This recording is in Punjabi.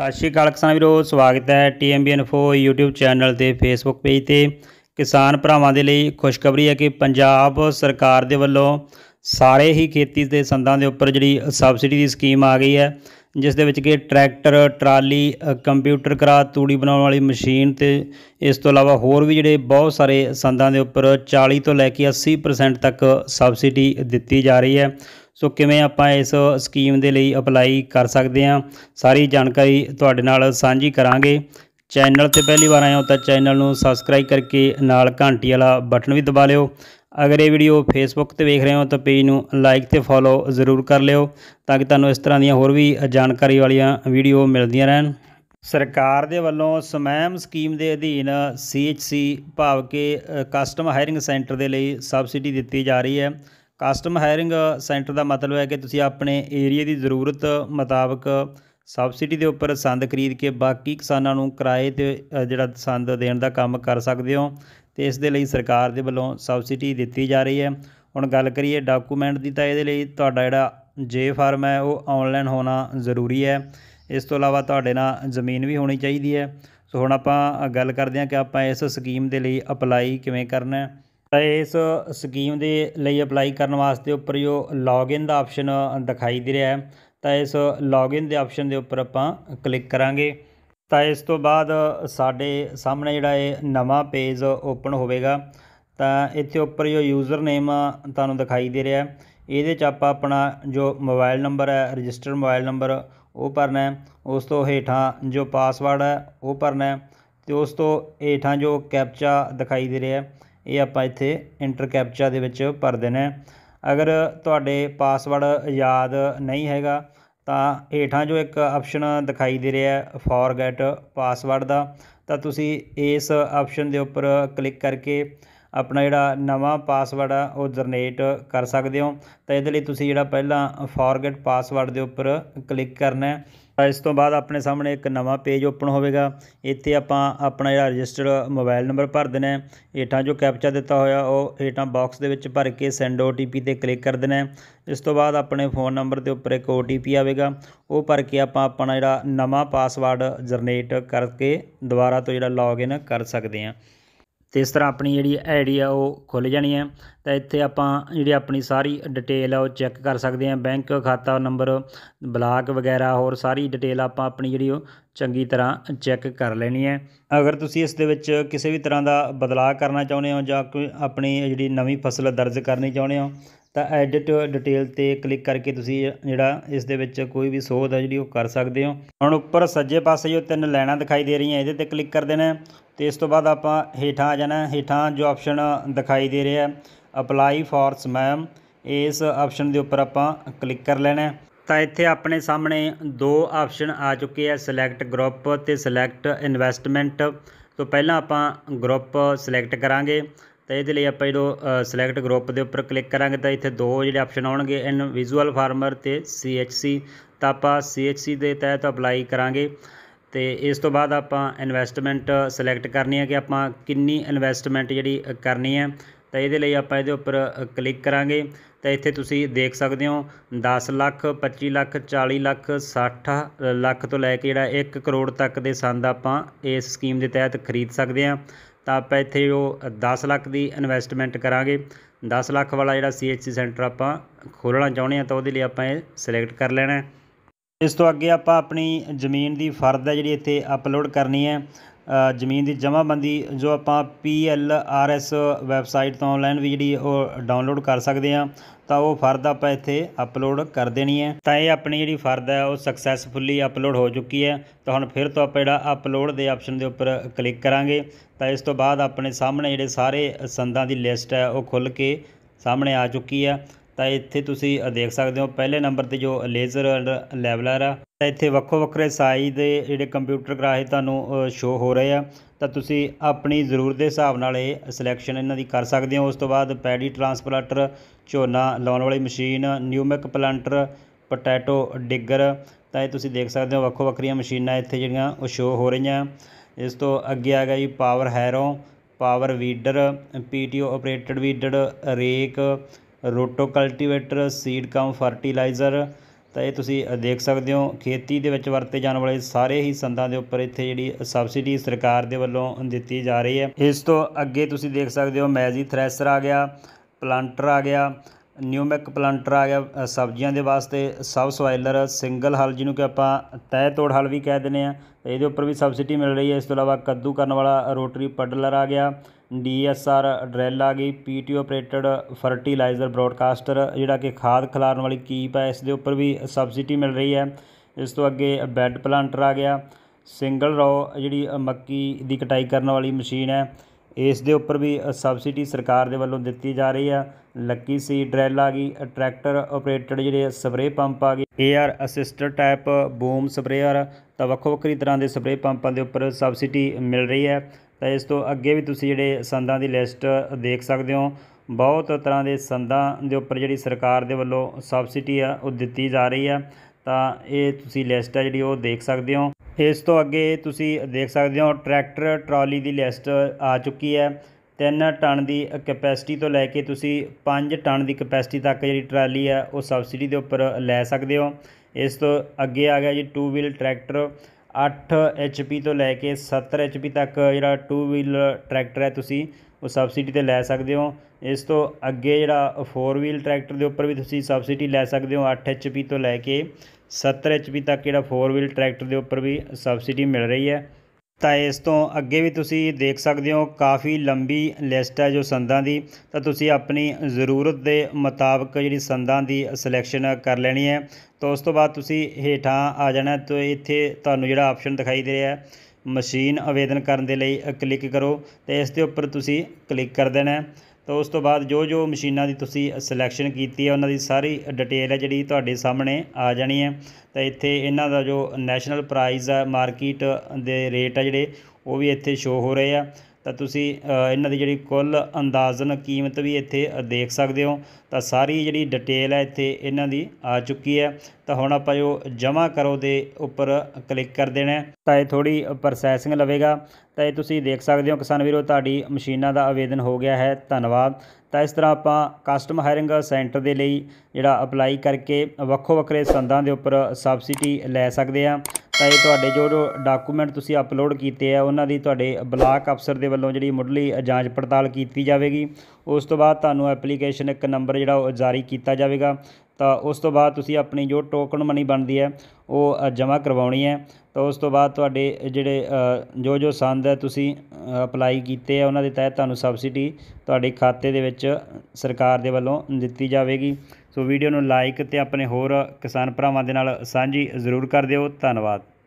ਸਤਿ ਸ਼੍ਰੀ ਅਕਾਲ ਕਿਸਾਨ ਵੀਰੋ ਸਵਾਗਤ ਹੈ ਟੀਐਮਬੀ ਇਨਫੋ YouTube ਚੈਨਲ ਤੇ Facebook ਪੇਜ ਤੇ ਕਿਸਾਨ ਭਰਾਵਾਂ ਦੇ ਲਈ ਖੁਸ਼ਖਬਰੀ ਹੈ ਕਿ ਪੰਜਾਬ ਸਰਕਾਰ ਦੇ ਵੱਲੋਂ ਸਾਰੇ ਹੀ ਖੇਤੀ ਦੇ ਸੰਦਾਂ ਦੇ ਉੱਪਰ ਜਿਹੜੀ ਸਬਸਿਡੀ ਦੀ ਸਕੀਮ ਆ ਗਈ ਹੈ ਜਿਸ ਦੇ ਵਿੱਚ ਕਿ ਟਰੈਕਟਰ ਟਰਾਲੀ ਕੰਪਿਊਟਰ ਕਰਾ ਤੂੜੀ ਬਣਾਉਣ ਵਾਲੀ ਮਸ਼ੀਨ ਤੇ ਇਸ ਤੋਂ ਇਲਾਵਾ ਹੋਰ ਵੀ ਜਿਹੜੇ ਬਹੁਤ ਸਾਰੇ ਸੰਦਾਂ ਦੇ ਉੱਪਰ 40 ਤੋਂ ਲੈ ਕੇ 80% ਤੱਕ ਸਬਸਿਡੀ ਦਿੱਤੀ ਜਾ ਰਹੀ ਹੈ ਸੋ ਕਿਵੇਂ ਆਪਾਂ ਇਸ ਸਕੀਮ ਦੇ ਲਈ ਅਪਲਾਈ ਕਰ ਸਕਦੇ ਹਾਂ ਸਾਰੀ ਜਾਣਕਾਰੀ ਤੁਹਾਡੇ ਨਾਲ ਸਾਂਝੀ ਕਰਾਂਗੇ ਚੈਨਲ ਤੇ ਪਹਿਲੀ ਵਾਰ ਆਏ ਹੋ ਤਾਂ ਚੈਨਲ ਨੂੰ ਸਬਸਕ੍ਰਾਈਬ ਕਰਕੇ ਨਾਲ ਘੰਟੀ ਵਾਲਾ ਬਟਨ ਵੀ ਦਬਾ ਲਿਓ ਅਗਰ ਇਹ ਵੀਡੀਓ ਫੇਸਬੁੱਕ ਤੇ ਵੇਖ ਰਹੇ ਹੋ ਤਾਂ ਪੇਜ ਨੂੰ ਲਾਈਕ ਤੇ ਫੋਲੋ ਜ਼ਰੂਰ ਕਰ ਲਿਓ ਤਾਂ ਕਿ ਤੁਹਾਨੂੰ ਇਸ ਤਰ੍ਹਾਂ ਦੀਆਂ ਹੋਰ ਵੀ ਜਾਣਕਾਰੀ ਵਾਲੀਆਂ ਵੀਡੀਓ ਮਿਲਦੀਆਂ ਰਹਿਣ ਸਰਕਾਰ ਦੇ ਵੱਲੋਂ ਸਮੈਮ ਸਕੀਮ ਦੇ ਅਧੀਨ ਸੀਐਚਸੀ ਭਾਵ ਕਿ ਕਸਟਮ ਹਾਇਰਿੰਗ ਸੈਂਟਰ ਦੇ ਲਈ ਸਬਸਿਡੀ ਦਿੱਤੀ ਜਾ ਰਹੀ ਹੈ ਕਸਟਮ ਹਾਇਰਿੰਗ ਸੈਂਟਰ ਦਾ ਮਤਲਬ ਹੈ ਕਿ ਤੁਸੀਂ ਆਪਣੇ ਏਰੀਆ ਦੀ ਜ਼ਰੂਰਤ ਮੁਤਾਬਕ ਸਬਸਿਡੀ ਦੇ ਉੱਪਰ ਸੰਦ ਖਰੀਦ ਕੇ ਬਾਕੀ ਕਿਸਾਨਾਂ ਨੂੰ ਕਿਰਾਏ ਤੇ ਜਿਹੜਾ ਸੰਦ ਦੇਣ ਦਾ ਕੰਮ ਕਰ ਸਕਦੇ ਹੋ ਤੇ ਇਸ ਦੇ ਲਈ ਸਰਕਾਰ ਦੇ ਵੱਲੋਂ ਸਬਸਿਡੀ ਦਿੱਤੀ ਜਾ ਰਹੀ ਹੈ ਹੁਣ ਗੱਲ ਕਰੀਏ ਡਾਕੂਮੈਂਟ ਦੀ ਤਾਂ ਇਹਦੇ ਲਈ ਤੁਹਾਡਾ ਜਿਹੜਾ ਜੇ ਫਾਰਮ ਹੈ ਉਹ ਆਨਲਾਈਨ ਹੋਣਾ ਜ਼ਰੂਰੀ ਹੈ ਇਸ ਤੋਂ ਇਲਾਵਾ ਤੁਹਾਡੇ ਨਾਲ ਜ਼ਮੀਨ ਵੀ ਹੋਣੀ ਚਾਹੀਦੀ ਹੈ ਸੋ ਹੁਣ ਆਪਾਂ ਗੱਲ ਕਰਦੇ ਹਾਂ ਕਿ ਆਪਾਂ ਇਸ ਸਕੀਮ ਦੇ ਲਈ ਅਪਲਾਈ ਕਿਵੇਂ ਕਰਨਾ ਹੈ ਇਸ ਸਕੀਮ ਦੇ ਲਈ ਅਪਲਾਈ ਕਰਨ ਵਾਸਤੇ ਉੱਪਰ ਜੋ ਲੌਗਇਨ ਦਾ ਆਪਸ਼ਨ ਦਿਖਾਈ ਦੇ ਰਿਹਾ ਹੈ ਤਾਂ ਇਸ ਲੌਗਇਨ ਦੇ ਆਪਸ਼ਨ ਦੇ ਉੱਪਰ ਆਪਾਂ ਕਲਿੱਕ ਕਰਾਂਗੇ ਤਾਂ ਇਸ ਤੋਂ ਬਾਅਦ ਸਾਡੇ ਸਾਹਮਣੇ ਜਿਹੜਾ ਇਹ ਨਵਾਂ ਪੇਜ ਓਪਨ ਹੋਵੇਗਾ ਤਾਂ ਇੱਥੇ ਉੱਪਰ ਜੋ ਯੂਜ਼ਰ ਨੇਮ ਤੁਹਾਨੂੰ ਦਿਖਾਈ ਦੇ ਰਿਹਾ ਹੈ ਇਹਦੇ 'ਚ ਆਪਾਂ ਆਪਣਾ ਜੋ ਮੋਬਾਈਲ ਨੰਬਰ ਹੈ ਰਜਿਸਟਰਡ ਮੋਬਾਈਲ ਨੰਬਰ ਉਹ ਭਰਨਾ ਹੈ ਉਸ ਤੋਂ ਹੇਠਾਂ ਜੋ ਪਾਸਵਰਡ ਹੈ ਉਹ ਭਰਨਾ ਹੈ ਤੇ ਉਸ ਤੋਂ ਹੇਠਾਂ ਜੋ ਕੈਪਚਾ ਦਿਖਾਈ ਦੇ ਰਿਹਾ ਹੈ ਇਹ ਆਪਾਂ ਇੱਥੇ ਇੰਟਰ ਕੈਪਚਾ ਦੇ ਵਿੱਚ ਭਰ ਦੇਣਾ ਅਗਰ ਤੁਹਾਡੇ ਪਾਸਵਰਡ ਯਾਦ ਨਹੀਂ ਹੈਗਾ ਤਾਂ ਹੇਠਾਂ ਜੋ ਇੱਕ ਆਪਸ਼ਨ ਦਿਖਾਈ ਦੇ ਰਿਹਾ ਫੋਰਗੇਟ ਪਾਸਵਰਡ ਦਾ ਤਾਂ ਤੁਸੀਂ ਇਸ ਆਪਸ਼ਨ ਦੇ ਉੱਪਰ ਕਲਿੱਕ ਕਰਕੇ ਆਪਣਾ ਜਿਹੜਾ ਨਵਾਂ ਪਾਸਵਰਡ ਆ ਉਹ ਜਨਰੇਟ ਕਰ ਸਕਦੇ ਹੋ ਤਾਂ ਇਹਦੇ ਲਈ ਤੁਸੀਂ ਜਿਹੜਾ ਪਹਿਲਾਂ ਫੋਰਗੇਟ ਪਾਸਵਰਡ ਦੇ ਉੱਪਰ ਕਲਿੱਕ ਕਰਨਾ ਹੈ ਇਸ ਤੋਂ ਬਾਅਦ ਆਪਣੇ ਸਾਹਮਣੇ ਇੱਕ ਨਵਾਂ ਪੇਜ ਓਪਨ ਹੋਵੇਗਾ ਇੱਥੇ ਆਪਾਂ ਆਪਣਾ ਜਿਹੜਾ ਰਜਿਸਟਰਡ ਮੋਬਾਈਲ ਨੰਬਰ ਭਰ ਦੇਣਾ ਹੈ ਹੇਠਾਂ ਜੋ ਕੈਪਚਾ ਦਿੱਤਾ ਹੋਇਆ ਉਹ ਹੇਠਾਂ ਬਾਕਸ ਦੇ ਵਿੱਚ ਭਰ ਕੇ ਸੈਂਡ ਓਟੀਪੀ ਤੇ ਕਲਿੱਕ ਕਰ ਦੇਣਾ ਇਸ ਤੋਂ ਬਾਅਦ ਆਪਣੇ ਫੋਨ ਨੰਬਰ ਦੇ ਉੱਪਰ ਇੱਕ ਓਟੀਪੀ ਆਵੇਗਾ ਉਹ ਭਰ ਕੇ ਆਪਾਂ ਆਪਣਾ ਜਿਹੜਾ ਨਵਾਂ ਪਾਸਵਰਡ ਜਨਰੇਟ ਕਰਕੇ ਦੁਬਾਰਾ ਤੋਂ ਜਿਹੜਾ ਲੌਗਇਨ ਕਰ ਸਕਦੇ ਹਾਂ ਤੇ ਇਸ ਤਰ੍ਹਾਂ ਆਪਣੀ ਜਿਹੜੀ ਆਈਡੀ ਆ ਉਹ ਖੁੱਲ ਜਾਣੀ ਹੈ ਤਾਂ ਇੱਥੇ ਆਪਾਂ ਜਿਹੜੀ ਆਪਣੀ ਸਾਰੀ ਡਿਟੇਲ ਆ ਉਹ ਚੈੱਕ ਕਰ ਸਕਦੇ ਆ ਬੈਂਕ ਖਾਤਾ ਨੰਬਰ ਬਲਾਕ ਵਗੈਰਾ ਹੋਰ ਸਾਰੀ ਡਿਟੇਲ ਆਪਾਂ ਆਪਣੀ ਜਿਹੜੀ ਉਹ ਚੰਗੀ ਤਰ੍ਹਾਂ ਚੈੱਕ ਕਰ ਲੈਣੀ ਹੈ ਅਗਰ ਤੁਸੀਂ ਇਸ ਦੇ ਵਿੱਚ ਕਿਸੇ ਵੀ ਤਰ੍ਹਾਂ ਦਾ ਬਦਲਾਅ ਕਰਨਾ ਚਾਹੁੰਦੇ ਹੋ ਜਾਂ ਕੋਈ ਆਪਣੀ ਜਿਹੜੀ ਨਵੀਂ ਫਸਲ ਦਰਜ ਕਰਨੀ ਚਾਹੁੰਦੇ ਹੋ ਤਾਂ ਐਡਿਟ ਡਿਟੇਲ ਤੇ ਕਲਿੱਕ ਕਰਕੇ ਤੁਸੀਂ ਜਿਹੜਾ ਇਸ ਦੇ ਵਿੱਚ ਕੋਈ ਵੀ ਸੋਧ ਹੈ ਜਿਹੜੀ ਉਹ ਕਰ ਸਕਦੇ ਹੋ ਹੁਣ ਉੱਪਰ ਸੱਜੇ ਪਾਸੇ ਜੋ ਤਿੰਨ ਲਾਈਨਾਂ ਦਿਖਾਈ ਦੇ ਰਹੀਆਂ ਇਹਦੇ ਤੇ ਕਲਿੱਕ ਕਰ ਦੇਣਾ ਤੇ ਇਸ ਤੋਂ ਬਾਅਦ ਆਪਾਂ ਹੇਠਾਂ ਆ ਜਾਣਾ ਹੇਠਾਂ ਜੋ ਆਪਸ਼ਨ ਦਿਖਾਈ ਦੇ ਰਿਹਾ ਅਪਲਾਈ ਫਾਰ ਸਮੈਮ ਇਸ ਆਪਸ਼ਨ ਦੇ ਉੱਪਰ ਆਪਾਂ ਕਲਿੱਕ ਕਰ ਲੈਣਾ ਤਾਂ ਇੱਥੇ ਆਪਣੇ ਸਾਹਮਣੇ ਦੋ ਆਪਸ਼ਨ ਆ ਚੁੱਕੇ ਆ ਸਿਲੈਕਟ ਗਰੁੱਪ ਤੇ ਸਿਲੈਕਟ ਇਨਵੈਸਟਮੈਂਟ ਤੋਂ ਪਹਿਲਾਂ ਆਪਾਂ ਗਰੁੱਪ ਸਿਲੈਕਟ ਕਰਾਂਗੇ ਤਾਂ ਇਹਦੇ ਲਈ ਆਪਾਂ ਜਦੋਂ ਸਿਲੈਕਟ ਗਰੁੱਪ ਦੇ ਉੱਪਰ ਕਲਿੱਕ ਕਰਾਂਗੇ ਤਾਂ ਇੱਥੇ ਦੋ ਜਿਹੜੇ ਆਪਸ਼ਨ ਆਉਣਗੇ ਇਨ ਵਿਜ਼ੂਅਲ ਫਾਰਮਰ ਤੇ ਸੀਐਚਸੀ ਤਾਂ ਆਪਾਂ ਸੀਐਚਸੀ ਦੇ ਤਹਿਤ ਅਪਲਾਈ ਕਰਾਂਗੇ ਤੇ ਇਸ ਤੋਂ ਬਾਅਦ ਆਪਾਂ ਇਨਵੈਸਟਮੈਂਟ ਸਿਲੈਕਟ ਕਰਨੀ ਹੈ ਕਿ ਆਪਾਂ ਕਿੰਨੀ ਇਨਵੈਸਟਮੈਂਟ ਜਿਹੜੀ ਕਰਨੀ ਹੈ ਤਾਂ ਇਹਦੇ ਲਈ ਆਪਾਂ ਇਹਦੇ ਉੱਪਰ ਕਲਿੱਕ ਕਰਾਂਗੇ ਤਾਂ ਇੱਥੇ ਤੁਸੀਂ ਦੇਖ ਸਕਦੇ ਹੋ 10 ਲੱਖ 25 ਲੱਖ 40 ਲੱਖ 60 ਲੱਖ ਤੋਂ ਲੈ ਕੇ ਜਿਹੜਾ 1 ਕਰੋੜ ਤੱਕ ਦੇ ਸੰਦ ਆਪਾਂ ਇਸ ਸਕੀਮ ਦੇ ਤਹਿਤ ਖਰੀਦ ਸਕਦੇ ਹਾਂ ਤਾਂ ਆਪਾਂ ਇੱਥੇ ਉਹ 10 ਲੱਖ ਦੀ ਇਨਵੈਸਟਮੈਂਟ ਕਰਾਂਗੇ 10 ਲੱਖ ਵਾਲਾ ਜਿਹੜਾ ਸੀਐਚਸੀ ਸੈਂਟਰ ਆਪਾਂ ਖੋਲਣਾ ਚਾਹੁੰਦੇ ਆ ਤਾਂ ਉਹਦੇ ਲਈ ਆਪਾਂ ਇਹ ਸਿਲੈਕਟ ਕਰ ਲੈਣਾ ਇਸ ਤੋਂ ਅੱਗੇ ਆਪਾਂ ਆਪਣੀ ਜ਼ਮੀਨ ਦੀ ਫਰਦ ਹੈ ਜਿਹੜੀ ਇੱਥੇ ਅਪਲੋਡ ਕਰਨੀ ਹੈ ਜ਼ਮੀਨ ਦੀ ਜਮ੍ਹਾਂਬੰਦੀ ਜੋ ਆਪਾਂ P L R S website ਤੋਂ ਆਨਲਾਈਨ ਵੀ ਜਿਹੜੀ ਉਹ ਡਾਊਨਲੋਡ ਕਰ ਸਕਦੇ ਆ ਤਾਂ ਉਹ ਫਰਦ ਆਪਾਂ ਇੱਥੇ ਅਪਲੋਡ ਕਰ ਦੇਣੀ ਹੈ ਤਾਂ ਇਹ ਆਪਣੀ ਜਿਹੜੀ ਫਰਦ ਹੈ ਉਹ ਸਕਸੈਸਫੁਲੀ ਅਪਲੋਡ ਹੋ ਚੁੱਕੀ ਹੈ ਤਾਂ ਹੁਣ ਫਿਰ ਤੋਂ ਆਪਾਂ ਜਿਹੜਾ ਅਪਲੋਡ ਦੇ ਆਪਸ਼ਨ ਦੇ ਉੱਪਰ ਕਲਿੱਕ ਕਰਾਂਗੇ ਤਾਂ ਇਸ ਤੋਂ ਬਾਅਦ ਆਪਣੇ ਸਾਹਮਣੇ ਜਿਹੜੇ ਸਾਰੇ ਸੰਦਾਂ ਦੀ ਲਿਸਟ ਹੈ ਉਹ ਖੁੱਲ ਕੇ ਸਾਹਮਣੇ ਆ ਚੁੱਕੀ ਹੈ ਤਾਂ ਇੱਥੇ ਤੁਸੀਂ ਦੇਖ ਸਕਦੇ ਹੋ ਪਹਿਲੇ ਨੰਬਰ ਤੇ ਜੋ ਲੇਜ਼ਰ ਲੈਵਲਰ ਆ ਤਾਂ ਇੱਥੇ ਵੱਖੋ ਵੱਖਰੇ ਸਾਈਜ਼ ਦੇ ਜਿਹੜੇ ਕੰਪਿਊਟਰ ਕਰਾਹੇ ਤੁਹਾਨੂੰ ਸ਼ੋ ਹੋ ਰਹੇ ਆ ਤਾਂ ਤੁਸੀਂ ਆਪਣੀ ਜ਼ਰੂਰਤ ਦੇ ਹਿਸਾਬ ਨਾਲ ਇਹ ਸਿਲੈਕਸ਼ਨ ਇਹਨਾਂ ਦੀ ਕਰ ਸਕਦੇ ਹੋ ਉਸ ਤੋਂ ਬਾਅਦ ਪੈਡੀ ਟਰਾਂਸਪਲਾਂਟਰ ਝੋਨਾ ਲਾਉਣ ਵਾਲੀ machine pneumatic planter potato digger ਤਾਂ ਇਹ ਤੁਸੀਂ ਦੇਖ ਸਕਦੇ ਹੋ ਵੱਖੋ ਵੱਖਰੀਆਂ ਮਸ਼ੀਨਾਂ ਇੱਥੇ ਜਿਹੜੀਆਂ ਉਹ ਸ਼ੋ ਹੋ ਰਹੀਆਂ ਇਸ ਤੋਂ ਅੱਗੇ ਆ ਗਿਆ ਜੀ power harrow power weeder PTO operated weeder rake roto cultivator seed cum fertiliser ਤਾਂ ਇਹ ਤੁਸੀਂ ਦੇਖ ਸਕਦੇ ਹੋ ਖੇਤੀ ਦੇ ਵਿੱਚ ਵਰਤੇ ਜਾਣ ਵਾਲੇ ਸਾਰੇ ਹੀ ਸੰਦਾਂ ਦੇ ਉੱਪਰ ਇੱਥੇ ਜਿਹੜੀ ਸਬਸਿਡੀ ਸਰਕਾਰ ਦੇ ਵੱਲੋਂ ਦਿੱਤੀ ਜਾ ਰਹੀ ਹੈ ਇਸ ਤੋਂ ਅੱਗੇ ਤੁਸੀਂ ਦੇਖ ਸਕਦੇ ਹੋ ਮੈਜੀ ਥ੍ਰੈਸ਼ਰ ਆ ਗਿਆ ਪਲਾਂਟਰ ਆ ਗਿਆ ਨਿਊਮੈਕ ਪਲਾਂਟਰ ਆ ਗਿਆ ਸਬਜ਼ੀਆਂ ਦੇ ਵਾਸਤੇ ਸਬ ਸੋਇਲਰ ਸਿੰਗਲ ਹਲ ਜਿਹਨੂੰ ਕਿ ਆਪਾਂ ਤੈ ਤੋੜ ਹਲ ਵੀ ਕਹਿ ਦਿੰਦੇ ਆ ਇਹਦੇ ਉੱਪਰ ਵੀ ਸਬਸਿਡੀ ਮਿਲ ਰਹੀ ਹੈ ਇਸ ਤੋਂ ਇਲਾਵਾ ਕੱਦੂ ਕਰਨ ਵਾਲਾ ਰੋਟਰੀ ਪਡਲਰ ਆ ਗਿਆ ਡੀਐਸਆਰ ਡਰੈਲ ਆ ਗਈ ਪੀਟੀ ਆਪਰੇਟਡ ਫਰਟੀਲਾਈਜ਼ਰ ਬ੍ਰੌਡਕਾਸਟਰ ਜਿਹੜਾ ਕਿ ਖਾਦ ਖਿਲਾਰਨ ਵਾਲੀ ਕੀਪ ਹੈ ਇਸ ਦੇ ਉੱਪਰ ਵੀ ਸਬਸਿਡੀ ਮਿਲ ਰਹੀ ਹੈ ਇਸ ਤੋਂ ਅੱਗੇ ਬੈੱਡ ਪਲਾਂਟਰ ਆ ਗਿਆ ਸਿੰਗਲ ਰੋ ਜਿਹੜੀ ਮੱਕੀ ਦੀ ਕਟਾਈ ਕਰਨ ਵਾਲੀ ਮਸ਼ੀਨ ਹੈ ਇਸ ਦੇ ਉੱਪਰ ਵੀ ਸਬਸਿਡੀ ਸਰਕਾਰ ਦੇ ਵੱਲੋਂ ਦਿੱਤੀ ਜਾ ਰਹੀ ਆ ਲੱਕੀ ਸੀ ਡਰੈਲ ਆ ਗਈ ਟਰੈਕਟਰ ਆਪਰੇਟਡ ਜਿਹੜੇ ਸਪਰੇ ਪੰਪ ਆ ਗਏ air assisted type boom sprayer ਤਾਂ ਵੱਖੋ ਵੱਖਰੀ ਤਰ੍ਹਾਂ ਦੇ ਸਪਰੇ ਪੰਪਾਂ ਦੇ ਉੱਪਰ ਸਬਸਿਡੀ ਮਿਲ ਰਹੀ ਹੈ ਤਾਂ ਇਸ ਤੋਂ ਅੱਗੇ ਵੀ ਤੁਸੀਂ ਜਿਹੜੇ ਸੰਦਾਂ ਦੀ ਲਿਸਟ ਦੇਖ ਸਕਦੇ ਹੋ ਬਹੁਤ ਤਰ੍ਹਾਂ ਦੇ ਸੰਦਾਂ ਦੇ ਉੱਪਰ ਜਿਹੜੀ ਸਰਕਾਰ ਦੇ ਵੱਲੋਂ ਸਬਸਿਡੀ ਆ ਉਹ ਦਿੱਤੀ ਜਾ ਰਹੀ ਆ ਤਾਂ ਇਹ ਤੁਸੀਂ ਲਿਸਟ ਆ ਜਿਹੜੀ ਉਹ ਦੇਖ ਸਕਦੇ ਹੋ ਇਸ ਤੋਂ ਅੱਗੇ ਤੁਸੀਂ ਦੇਖ ਸਕਦੇ ਹੋ ਟਰੈਕਟਰ ਟਰਾਲੀ ਦੀ ਲਿਸਟ ਆ ਚੁੱਕੀ ਹੈ 3 ਟਨ ਦੀ ਕੈਪੈਸਿਟੀ ਤੋਂ ਲੈ ਕੇ ਤੁਸੀਂ 5 ਟਨ ਦੀ ਕੈਪੈਸਿਟੀ ਤੱਕ ਜਿਹੜੀ ਟਰਾਲੀ ਹੈ ਉਹ ਸਬਸਿਡੀ ਦੇ ਉੱਪਰ ਲੈ ਸਕਦੇ ਹੋ ਇਸ ਤੋਂ ਅੱਗੇ ਆ ਗਿਆ ਜੀ 2 ਵੀਲ ਟਰੈਕਟਰ 8 HP ਤੋਂ ਲੈ ਕੇ 70 HP ਤੱਕ ਜਿਹੜਾ 2 ਵੀਲ ਟਰੈਕਟਰ ਹੈ ਤੁਸੀਂ ਉਹ ਸਬਸਿਡੀ ਤੇ ਲੈ ਸਕਦੇ ਹੋ ਇਸ ਤੋਂ ਅੱਗੇ ਜਿਹੜਾ 4 ਵੀਲ ਟਰੈਕਟਰ ਦੇ ਉੱਪਰ ਵੀ ਤੁਸੀਂ ਸਬਸਿਡੀ ਲੈ ਸਕਦੇ ਹੋ 8 HP ਤੋਂ ਲੈ ਕੇ 70 HP ਤੱਕ ਜਿਹੜਾ 4 ਵੀਲ ਟਰੈਕਟਰ ਦੇ ਉੱਪਰ ਵੀ ਸਬਸਿਡੀ ਮਿਲ ਰਹੀ ਹੈ ਤਾਂ ਇਸ ਤੋਂ ਅੱਗੇ ਵੀ ਤੁਸੀਂ ਦੇਖ ਸਕਦੇ ਹੋ ਕਾਫੀ ਲੰਬੀ ਲਿਸਟ ਹੈ ਜੋ ਸੰਦਾਂ ਦੀ ਤਾਂ ਤੁਸੀਂ ਆਪਣੀ ਜ਼ਰੂਰਤ ਦੇ ਮੁਤਾਬਕ ਜਿਹੜੀ ਸੰਦਾਂ ਦੀ ਸਿਲੈਕਸ਼ਨ ਕਰ ਲੈਣੀ ਹੈ ਤਾਂ ਉਸ ਤੋਂ ਬਾਅਦ ਤੁਸੀਂ ਹੇਠਾਂ ਆ ਜਾਣਾ ਤੇ ਇੱਥੇ ਤੁਹਾਨੂੰ ਜਿਹੜਾ ਆਪਸ਼ਨ ਦਿਖਾਈ ਦੇ ਰਿਹਾ ਮਸ਼ੀਨ ਆਵੇਦਨ ਕਰਨ ਦੇ ਲਈ ਕਲਿੱਕ ਕਰੋ ਤੇ ਇਸ ਦੇ ਉੱਪਰ ਤੁਸੀਂ ਕਲਿੱਕ ਕਰ ਦੇਣਾ ਤਾਂ ਉਸ ਤੋਂ ਬਾਅਦ ਜੋ ਜੋ ਮਸ਼ੀਨਾਂ ਦੀ ਤੁਸੀਂ ਸਿਲੈਕਸ਼ਨ ਕੀਤੀ ਹੈ ਉਹਨਾਂ ਦੀ ਸਾਰੀ ਡਿਟੇਲ ਹੈ ਜਿਹੜੀ ਤੁਹਾਡੇ ਸਾਹਮਣੇ ਆ ਜਾਣੀ ਹੈ ਤਾਂ ਇੱਥੇ ਇਹਨਾਂ ਦਾ ਜੋ ਨੈਸ਼ਨਲ ਪ੍ਰਾਈਜ਼ ਹੈ ਮਾਰਕੀਟ ਦੇ ਰੇਟ ਹੈ ਜਿਹੜੇ ਉਹ ਵੀ ਇੱਥੇ ਸ਼ੋ ਹੋ ਰਹੇ ਆ ਤਾਂ ਤੁਸੀਂ ਇਹਨਾਂ ਦੀ ਜਿਹੜੀ ਕੁੱਲ ਅੰਦਾਜ਼ਨ ਕੀਮਤ ਵੀ ਇੱਥੇ ਦੇਖ ਸਕਦੇ ਹੋ ਤਾਂ ਸਾਰੀ ਜਿਹੜੀ ਡਿਟੇਲ ਹੈ ਇੱਥੇ ਇਹਨਾਂ ਦੀ ਆ ਚੁੱਕੀ ਹੈ ਤਾਂ ਹੁਣ ਆਪਾਂ ਜੋ ਜਮ੍ਹਾਂ ਕਰੋ ਦੇ ਉੱਪਰ ਕਲਿੱਕ ਕਰ ਦੇਣਾ ਤਾਂ ਇਹ ਥੋੜੀ ਪ੍ਰੋਸੈਸਿੰਗ ਲਵੇਗਾ ਤਾਂ ਇਹ ਤੁਸੀਂ ਦੇਖ ਸਕਦੇ ਹੋ ਕਿਸਾਨ ਵੀਰੋ ਤੁਹਾਡੀ ਮਸ਼ੀਨਾਂ ਦਾ ਆਵੇਦਨ ਹੋ ਗਿਆ ਹੈ ਧੰਨਵਾਦ ਤਾਂ ਇਸ ਤਰ੍ਹਾਂ ਆਪਾਂ ਕਸਟਮ ਹਾਇਰਿੰਗ ਸੈਂਟਰ ਦੇ ਲਈ ਜਿਹੜਾ ਅਪਲਾਈ ਕਰਕੇ ਵੱਖੋ ਵੱਖਰੇ ਸੰਦਾਂ ਦੇ ਉੱਪਰ ਸਬਸਿਡੀ ਲੈ ਸਕਦੇ ਆ ਤਾਂ ਇਹ ਤੁਹਾਡੇ ਜੋ ਜੋ ਡਾਕੂਮੈਂਟ ਤੁਸੀਂ ਅਪਲੋਡ ਕੀਤੇ ਆ ਉਹਨਾਂ ਦੀ ਤੁਹਾਡੇ ਬਲਾਕ ਅਫਸਰ ਦੇ ਵੱਲੋਂ ਜਿਹੜੀ ਮੁੱਢਲੀ ਜਾਂਚ ਪੜਤਾਲ ਕੀਤੀ ਜਾਵੇਗੀ ਉਸ ਤੋਂ ਬਾਅਦ ਤੁਹਾਨੂੰ ਐਪਲੀਕੇਸ਼ਨ ਇੱਕ ਨੰਬਰ ਜਿਹੜਾ ਉਹ ਜਾਰੀ ਕੀਤਾ ਜਾਵੇਗਾ ਤਾਂ ਉਸ ਤੋਂ ਬਾਅਦ ਤੁਸੀਂ ਆਪਣੀ ਜੋ ਟੋਕਨ ਮਨੀ ਬਣਦੀ ਹੈ ਉਹ ਜਮ੍ਹਾਂ ਕਰਵਾਉਣੀ ਹੈ ਤਾਂ ਉਸ ਤੋਂ ਬਾਅਦ ਤੁਹਾਡੇ ਜਿਹੜੇ ਜੋ ਜੋ ਸੰਦ ਹੈ ਤੁਸੀਂ ਅਪਲਾਈ ਕੀਤੇ ਆ ਉਹਨਾਂ ਦੇ ਤਹਿਤ ਤੁਹਾਨੂੰ ਸਬਸਿਡੀ ਤੁਹਾਡੇ ਖਾਤੇ ਦੇ ਵਿੱਚ ਸਰਕਾਰ ਦੇ ਵੱਲੋਂ ਦਿੱਤੀ ਜਾਵੇਗੀ ਸੋ ਵੀਡੀਓ ਨੂੰ ਲਾਈਕ ਤੇ ਆਪਣੇ ਹੋਰ ਕਿਸਾਨ ਭਰਾਵਾਂ ਦੇ ਨਾਲ ਸਾਂਝੀ ਜ਼ਰੂਰ ਕਰ ਦਿਓ ਧੰਨਵਾਦ